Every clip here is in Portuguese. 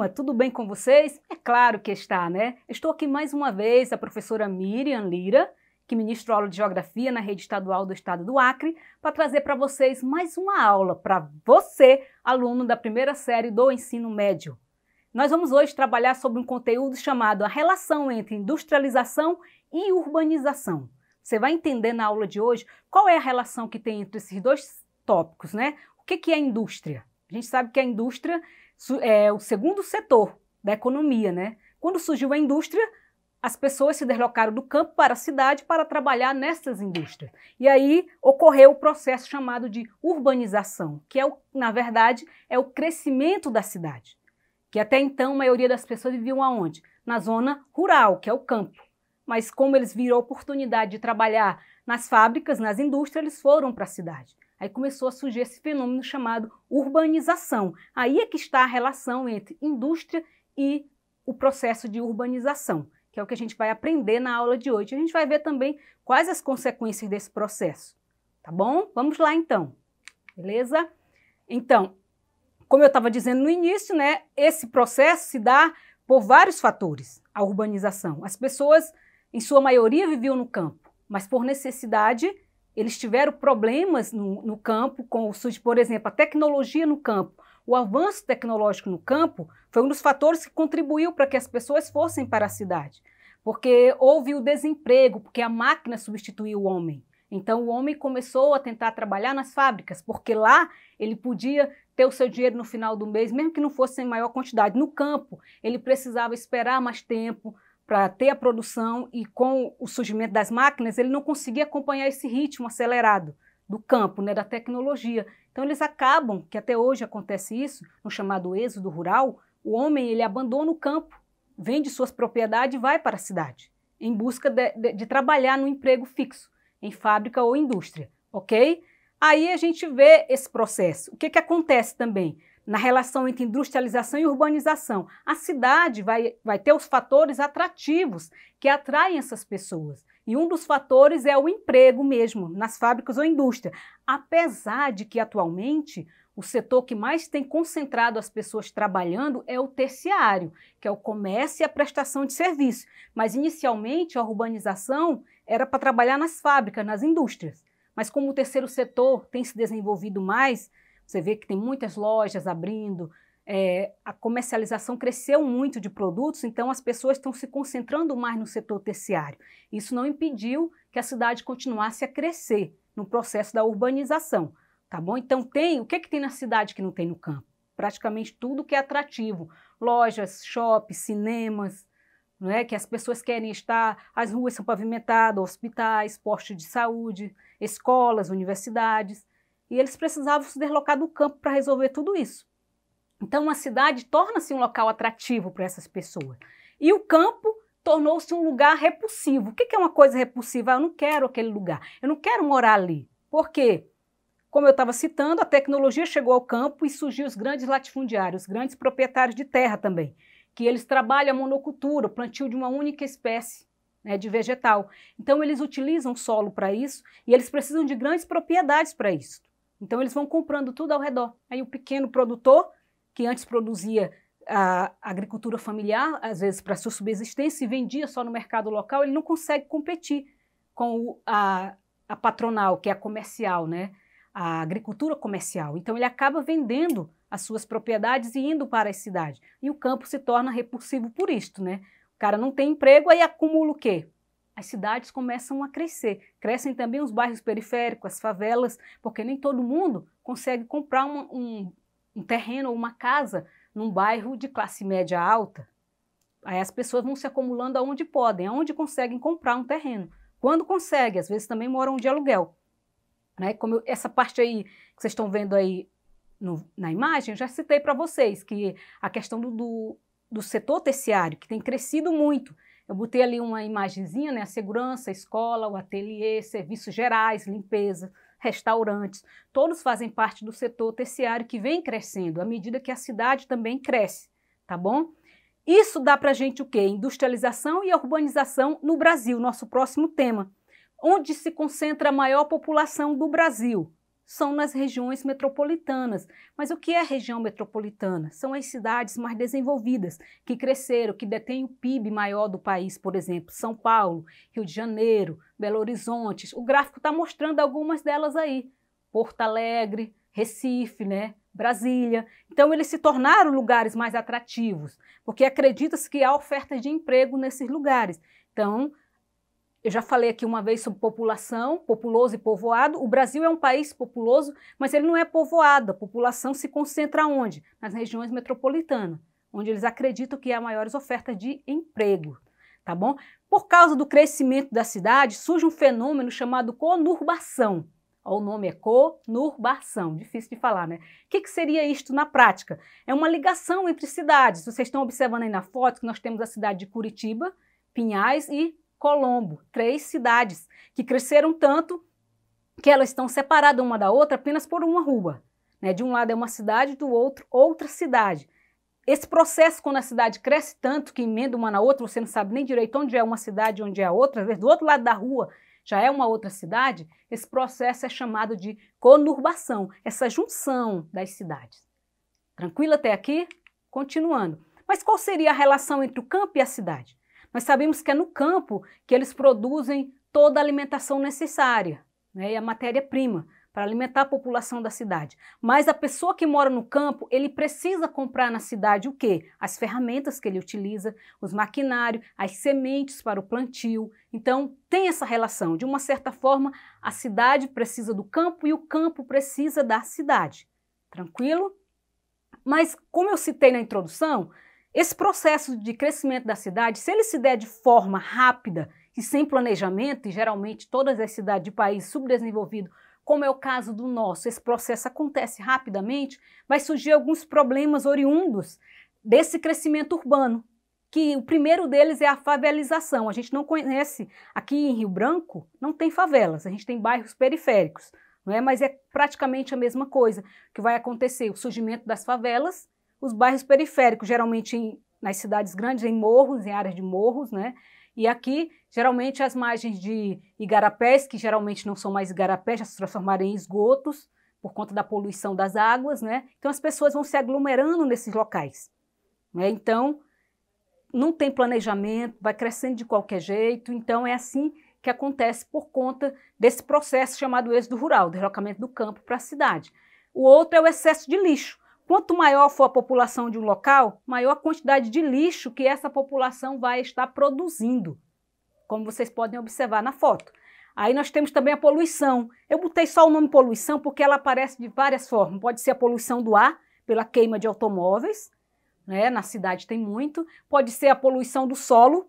turma, tudo bem com vocês? É claro que está, né? Estou aqui mais uma vez a professora Miriam Lira, que ministra aula de Geografia na rede estadual do estado do Acre, para trazer para vocês mais uma aula para você, aluno da primeira série do ensino médio. Nós vamos hoje trabalhar sobre um conteúdo chamado a relação entre industrialização e urbanização. Você vai entender na aula de hoje qual é a relação que tem entre esses dois tópicos, né? O que é indústria? A gente sabe que a indústria é, o segundo setor da economia, né? Quando surgiu a indústria, as pessoas se deslocaram do campo para a cidade para trabalhar nessas indústrias. E aí ocorreu o processo chamado de urbanização, que é o, na verdade é o crescimento da cidade, que até então a maioria das pessoas viviam aonde? Na zona rural, que é o campo. Mas como eles viram a oportunidade de trabalhar nas fábricas, nas indústrias, eles foram para a cidade. Aí começou a surgir esse fenômeno chamado urbanização. Aí é que está a relação entre indústria e o processo de urbanização, que é o que a gente vai aprender na aula de hoje. A gente vai ver também quais as consequências desse processo. Tá bom? Vamos lá então. Beleza? Então, como eu estava dizendo no início, né, esse processo se dá por vários fatores, a urbanização. As pessoas, em sua maioria, viviam no campo, mas por necessidade eles tiveram problemas no, no campo com o SUS, por exemplo, a tecnologia no campo. O avanço tecnológico no campo foi um dos fatores que contribuiu para que as pessoas fossem para a cidade, porque houve o desemprego, porque a máquina substituiu o homem. Então o homem começou a tentar trabalhar nas fábricas, porque lá ele podia ter o seu dinheiro no final do mês, mesmo que não fosse em maior quantidade. No campo, ele precisava esperar mais tempo para ter a produção e com o surgimento das máquinas, ele não conseguia acompanhar esse ritmo acelerado do campo, né, da tecnologia. Então eles acabam, que até hoje acontece isso, no chamado êxodo rural, o homem ele abandona o campo, vende suas propriedades e vai para a cidade, em busca de, de, de trabalhar no emprego fixo, em fábrica ou indústria, ok? Aí a gente vê esse processo. O que, que acontece também? na relação entre industrialização e urbanização. A cidade vai, vai ter os fatores atrativos que atraem essas pessoas. E um dos fatores é o emprego mesmo, nas fábricas ou indústria. Apesar de que, atualmente, o setor que mais tem concentrado as pessoas trabalhando é o terciário, que é o comércio e a prestação de serviço. Mas, inicialmente, a urbanização era para trabalhar nas fábricas, nas indústrias. Mas, como o terceiro setor tem se desenvolvido mais, você vê que tem muitas lojas abrindo, é, a comercialização cresceu muito de produtos, então as pessoas estão se concentrando mais no setor terciário. Isso não impediu que a cidade continuasse a crescer no processo da urbanização, tá bom? Então tem, o que é que tem na cidade que não tem no campo? Praticamente tudo que é atrativo, lojas, shops, cinemas, não é? Que as pessoas querem estar, as ruas são pavimentadas, hospitais, postos de saúde, escolas, universidades e eles precisavam se deslocar do campo para resolver tudo isso. Então, a cidade torna-se um local atrativo para essas pessoas. E o campo tornou-se um lugar repulsivo. O que é uma coisa repulsiva? Ah, eu não quero aquele lugar, eu não quero morar ali. Por quê? Como eu estava citando, a tecnologia chegou ao campo e surgiu os grandes latifundiários, os grandes proprietários de terra também, que eles trabalham a monocultura, o plantio de uma única espécie né, de vegetal. Então, eles utilizam o solo para isso e eles precisam de grandes propriedades para isso. Então eles vão comprando tudo ao redor. Aí o pequeno produtor, que antes produzia a agricultura familiar, às vezes para sua subsistência, e vendia só no mercado local, ele não consegue competir com a, a patronal, que é a comercial, né? a agricultura comercial. Então ele acaba vendendo as suas propriedades e indo para a cidade. E o campo se torna repulsivo por isto, né? O cara não tem emprego, aí acumula o quê? as cidades começam a crescer. Crescem também os bairros periféricos, as favelas, porque nem todo mundo consegue comprar um, um terreno ou uma casa num bairro de classe média alta. Aí as pessoas vão se acumulando aonde podem, aonde conseguem comprar um terreno. Quando consegue, às vezes também moram de aluguel. Né? Como eu, essa parte aí que vocês estão vendo aí no, na imagem, eu já citei para vocês que a questão do, do, do setor terciário, que tem crescido muito, eu botei ali uma imagenzinha, né? A segurança, a escola, o ateliê, serviços gerais, limpeza, restaurantes. Todos fazem parte do setor terciário que vem crescendo à medida que a cidade também cresce, tá bom? Isso dá para gente o quê? Industrialização e urbanização no Brasil, nosso próximo tema. Onde se concentra a maior população do Brasil? são nas regiões metropolitanas. Mas o que é região metropolitana? São as cidades mais desenvolvidas, que cresceram, que detêm o PIB maior do país, por exemplo, São Paulo, Rio de Janeiro, Belo Horizonte. O gráfico está mostrando algumas delas aí. Porto Alegre, Recife, né? Brasília. Então, eles se tornaram lugares mais atrativos, porque acredita-se que há ofertas de emprego nesses lugares. Então, eu já falei aqui uma vez sobre população, populoso e povoado. O Brasil é um país populoso, mas ele não é povoado. A população se concentra onde? Nas regiões metropolitanas, onde eles acreditam que há maiores ofertas de emprego, tá bom? Por causa do crescimento da cidade, surge um fenômeno chamado conurbação. O nome é conurbação, difícil de falar, né? O que, que, seria isto na prática? É uma ligação entre cidades. Vocês estão observando aí na foto que nós temos a cidade de Curitiba, Pinhais e Colombo, três cidades que cresceram tanto que elas estão separadas uma da outra apenas por uma rua. Né? De um lado é uma cidade, do outro outra cidade. Esse processo, quando a cidade cresce tanto que emenda uma na outra, você não sabe nem direito onde é uma cidade, onde é a outra, do outro lado da rua já é uma outra cidade, esse processo é chamado de conurbação, essa junção das cidades. Tranquilo até aqui? Continuando. Mas qual seria a relação entre o campo e a cidade? Nós sabemos que é no campo que eles produzem toda a alimentação necessária né, e a matéria-prima para alimentar a população da cidade. Mas a pessoa que mora no campo, ele precisa comprar na cidade o quê? As ferramentas que ele utiliza, os maquinários, as sementes para o plantio. Então, tem essa relação. De uma certa forma, a cidade precisa do campo e o campo precisa da cidade. Tranquilo? Mas, como eu citei na introdução, esse processo de crescimento da cidade, se ele se der de forma rápida e sem planejamento, e geralmente todas as cidades de país subdesenvolvido, como é o caso do nosso, esse processo acontece rapidamente, vai surgir alguns problemas oriundos desse crescimento urbano, que o primeiro deles é a favelização. A gente não conhece, aqui em Rio Branco, não tem favelas, a gente tem bairros periféricos, não é? mas é praticamente a mesma coisa que vai acontecer, o surgimento das favelas os bairros periféricos, geralmente em, nas cidades grandes, em morros, em áreas de morros, né? E aqui, geralmente, as margens de igarapés, que geralmente não são mais igarapés, já se transformaram em esgotos por conta da poluição das águas, né? Então, as pessoas vão se aglomerando nesses locais. Né? Então, não tem planejamento, vai crescendo de qualquer jeito. Então, é assim que acontece por conta desse processo chamado êxodo rural, deslocamento do campo para a cidade. O outro é o excesso de lixo. Quanto maior for a população de um local, maior a quantidade de lixo que essa população vai estar produzindo, como vocês podem observar na foto. Aí nós temos também a poluição. Eu botei só o nome poluição porque ela aparece de várias formas. Pode ser a poluição do ar, pela queima de automóveis, né? na cidade tem muito. Pode ser a poluição do solo,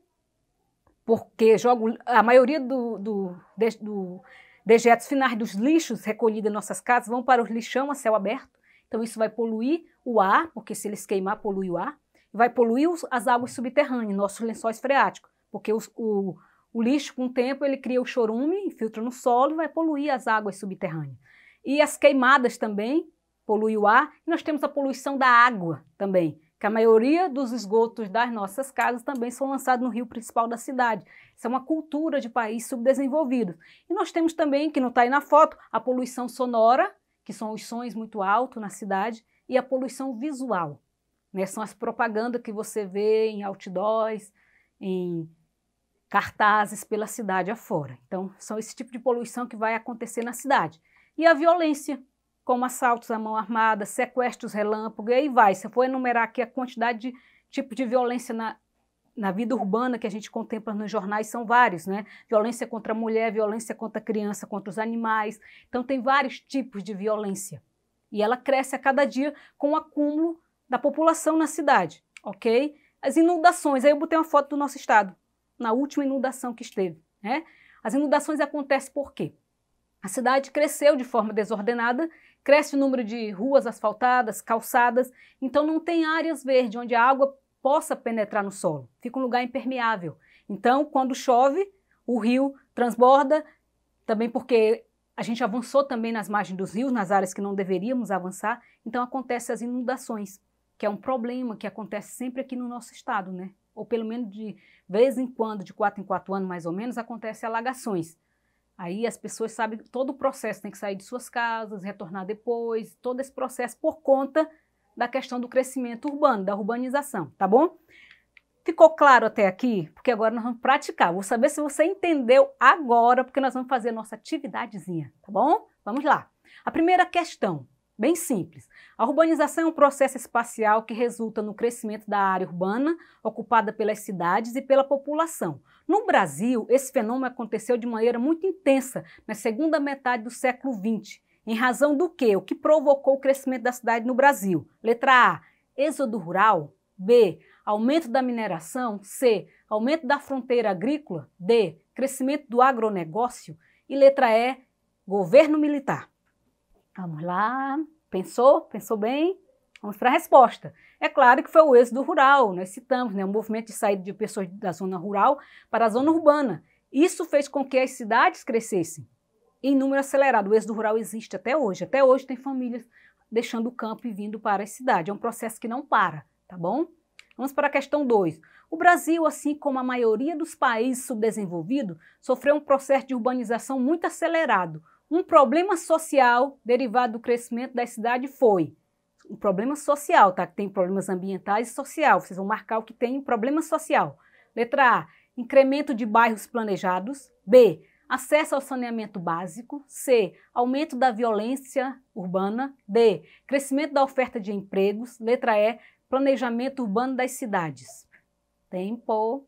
porque jogo, a maioria do, do, do dejetos finais dos lixos recolhidos em nossas casas vão para os lixão a céu aberto. Então isso vai poluir o ar, porque se eles queimar, polui o ar. Vai poluir os, as águas subterrâneas, nossos lençóis freáticos, porque os, o, o lixo, com o tempo, ele cria o chorume, infiltra no solo e vai poluir as águas subterrâneas. E as queimadas também polui o ar. E nós temos a poluição da água também, que a maioria dos esgotos das nossas casas também são lançados no rio principal da cidade. Isso é uma cultura de país subdesenvolvido. E nós temos também, que não está aí na foto, a poluição sonora, que são os sons muito altos na cidade, e a poluição visual. Né? São as propagandas que você vê em outdoors, em cartazes pela cidade afora. Então, são esse tipo de poluição que vai acontecer na cidade. E a violência, como assaltos à mão armada, sequestros relâmpago, e aí vai. Se eu for enumerar aqui a quantidade de tipo de violência na, na vida urbana que a gente contempla nos jornais são vários, né? Violência contra a mulher, violência contra a criança, contra os animais. Então tem vários tipos de violência. E ela cresce a cada dia com o acúmulo da população na cidade, ok? As inundações, aí eu botei uma foto do nosso estado, na última inundação que esteve, né? As inundações acontecem por quê? A cidade cresceu de forma desordenada, cresce o número de ruas asfaltadas, calçadas, então não tem áreas verdes onde a água possa penetrar no solo. Fica um lugar impermeável. Então, quando chove, o rio transborda, também porque a gente avançou também nas margens dos rios, nas áreas que não deveríamos avançar, então acontecem as inundações, que é um problema que acontece sempre aqui no nosso estado, né? Ou pelo menos de vez em quando, de quatro em quatro anos mais ou menos, acontecem alagações. Aí as pessoas sabem todo o processo, tem que sair de suas casas, retornar depois, todo esse processo por conta da questão do crescimento urbano, da urbanização, tá bom? Ficou claro até aqui? Porque agora nós vamos praticar. Vou saber se você entendeu agora, porque nós vamos fazer a nossa atividadezinha, tá bom? Vamos lá. A primeira questão, bem simples. A urbanização é um processo espacial que resulta no crescimento da área urbana ocupada pelas cidades e pela população. No Brasil, esse fenômeno aconteceu de maneira muito intensa na segunda metade do século XX em razão do que? O que provocou o crescimento da cidade no Brasil? Letra A, êxodo rural. B, aumento da mineração. C, aumento da fronteira agrícola. D, crescimento do agronegócio. E letra E, governo militar. Vamos lá. Pensou? Pensou bem? Vamos para a resposta. É claro que foi o êxodo rural, nós citamos, né, o movimento de saída de pessoas da zona rural para a zona urbana. Isso fez com que as cidades crescessem em número acelerado. O êxodo rural existe até hoje. Até hoje tem famílias deixando o campo e vindo para a cidade. É um processo que não para, tá bom? Vamos para a questão 2. O Brasil, assim como a maioria dos países subdesenvolvidos, sofreu um processo de urbanização muito acelerado. Um problema social derivado do crescimento da cidade foi um problema social, tá? Tem problemas ambientais e social. Vocês vão marcar o que tem problema social. Letra A: incremento de bairros planejados. B: acesso ao saneamento básico, C, aumento da violência urbana, D, crescimento da oferta de empregos, letra E, planejamento urbano das cidades. Tempo.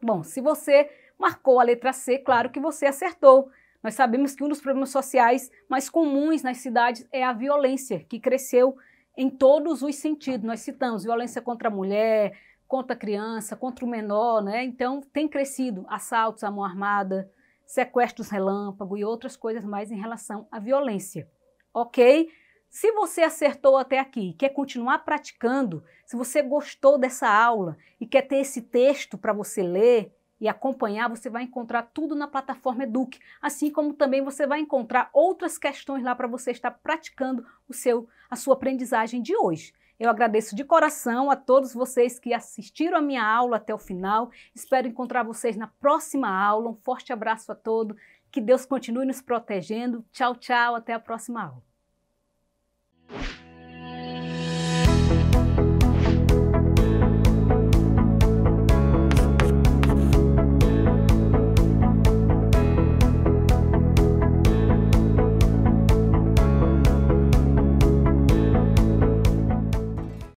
Bom, se você marcou a letra C, claro que você acertou. Nós sabemos que um dos problemas sociais mais comuns nas cidades é a violência, que cresceu em todos os sentidos. Nós citamos violência contra a mulher, contra a criança, contra o menor, né? Então, tem crescido assaltos à mão armada, sequestros relâmpago e outras coisas mais em relação à violência. Ok? Se você acertou até aqui, quer continuar praticando, se você gostou dessa aula e quer ter esse texto para você ler e acompanhar, você vai encontrar tudo na plataforma Eduque, assim como também você vai encontrar outras questões lá para você estar praticando o seu a sua aprendizagem de hoje. Eu agradeço de coração a todos vocês que assistiram a minha aula até o final. Espero encontrar vocês na próxima aula. Um forte abraço a todos. Que Deus continue nos protegendo. Tchau, tchau. Até a próxima aula.